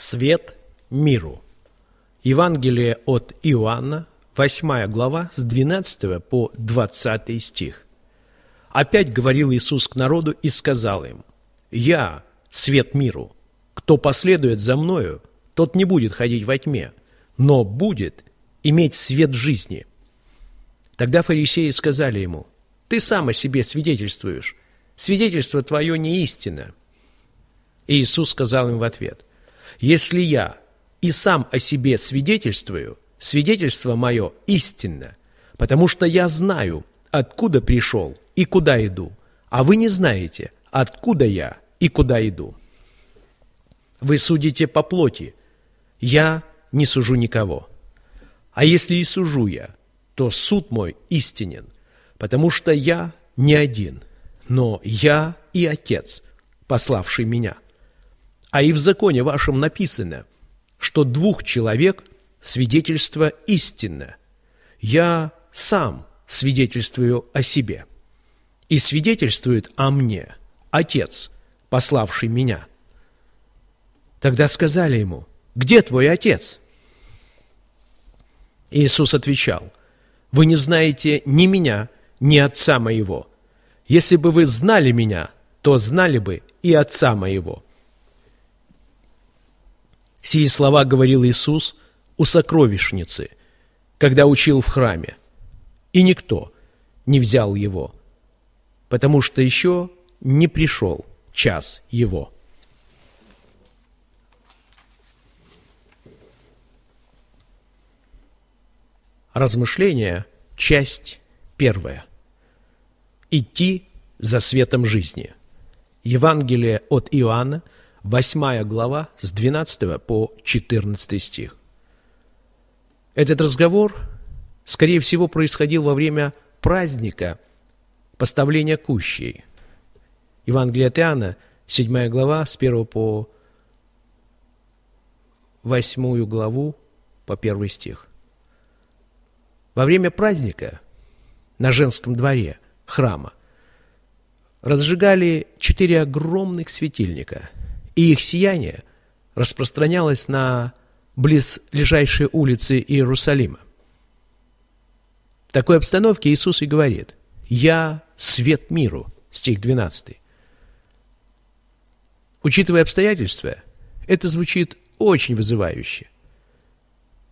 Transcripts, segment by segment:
Свет миру. Евангелие от Иоанна, 8 глава, с 12 по 20 стих. Опять говорил Иисус к народу и сказал им, «Я – свет миру. Кто последует за Мною, тот не будет ходить во тьме, но будет иметь свет жизни». Тогда фарисеи сказали ему, «Ты сам о себе свидетельствуешь. Свидетельство твое не истина». И Иисус сказал им в ответ, если я и сам о себе свидетельствую, свидетельство мое истинно, потому что я знаю, откуда пришел и куда иду, а вы не знаете, откуда я и куда иду. Вы судите по плоти, я не сужу никого. А если и сужу я, то суд мой истинен, потому что я не один, но я и Отец, пославший меня». А и в законе вашем написано, что двух человек свидетельство истинно. Я сам свидетельствую о себе. И свидетельствует о мне Отец, пославший меня. Тогда сказали ему, где твой Отец? Иисус отвечал, вы не знаете ни меня, ни Отца моего. Если бы вы знали меня, то знали бы и Отца моего. Сие слова говорил Иисус у сокровищницы, когда учил в храме. И никто не взял его, потому что еще не пришел час его. Размышления, часть первая. Идти за светом жизни. Евангелие от Иоанна – 8 глава с 12 по 14 стих. Этот разговор, скорее всего, происходил во время праздника поставления кущей. Евангелие от Иоанна, 7 глава, с 1 по 8 главу, по 1 стих. Во время праздника на женском дворе храма разжигали четыре огромных светильника – и их сияние распространялось на близлежащие улицы Иерусалима. В такой обстановке Иисус и говорит «Я – свет миру», стих 12. Учитывая обстоятельства, это звучит очень вызывающе.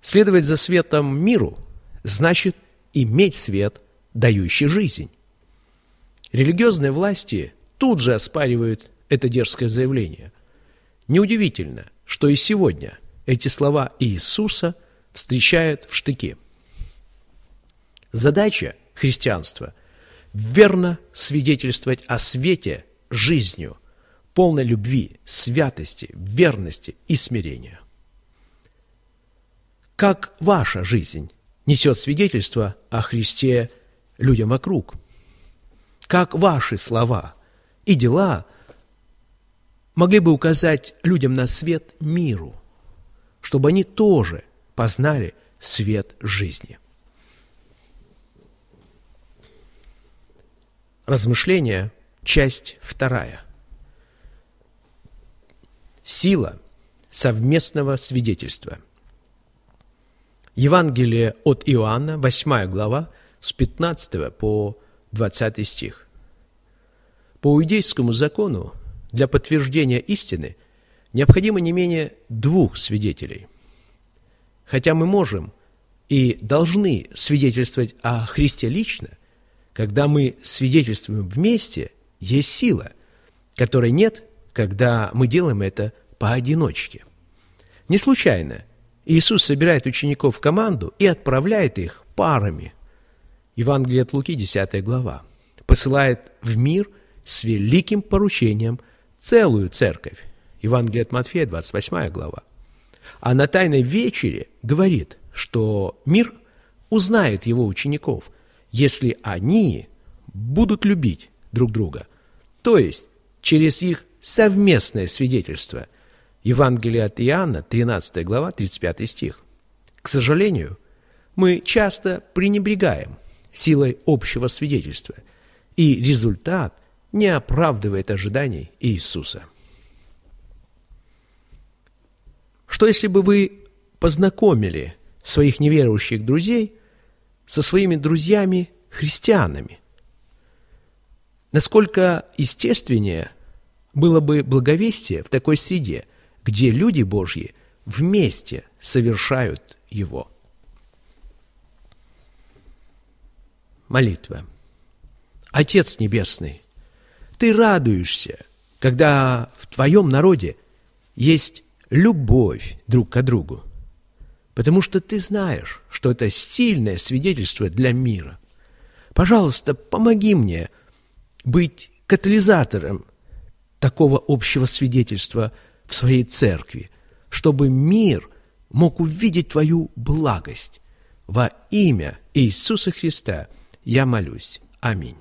Следовать за светом миру значит иметь свет, дающий жизнь. Религиозные власти тут же оспаривают это дерзкое заявление – Неудивительно, что и сегодня эти слова Иисуса встречают в штыке. Задача христианства – верно свидетельствовать о свете жизнью, полной любви, святости, верности и смирения. Как ваша жизнь несет свидетельство о Христе людям вокруг? Как ваши слова и дела – могли бы указать людям на свет миру, чтобы они тоже познали свет жизни. Размышление, часть вторая. Сила совместного свидетельства. Евангелие от Иоанна, 8 глава, с 15 по 20 стих. По иудейскому закону для подтверждения истины необходимо не менее двух свидетелей. Хотя мы можем и должны свидетельствовать о Христе лично, когда мы свидетельствуем вместе, есть сила, которой нет, когда мы делаем это поодиночке. Не случайно Иисус собирает учеников в команду и отправляет их парами. Евангелие от Луки, 10 глава. Посылает в мир с великим поручением – целую церковь. Евангелие от Матфея, 28 глава. А на Тайной вечере говорит, что мир узнает его учеников, если они будут любить друг друга, то есть через их совместное свидетельство. Евангелие от Иоанна, 13 глава, 35 стих. К сожалению, мы часто пренебрегаем силой общего свидетельства, и результат – не оправдывает ожиданий Иисуса. Что если бы вы познакомили своих неверующих друзей со своими друзьями-христианами? Насколько естественнее было бы благовестие в такой среде, где люди Божьи вместе совершают его? Молитва. Отец Небесный, ты радуешься, когда в твоем народе есть любовь друг к другу, потому что ты знаешь, что это сильное свидетельство для мира. Пожалуйста, помоги мне быть катализатором такого общего свидетельства в своей церкви, чтобы мир мог увидеть твою благость. Во имя Иисуса Христа я молюсь. Аминь.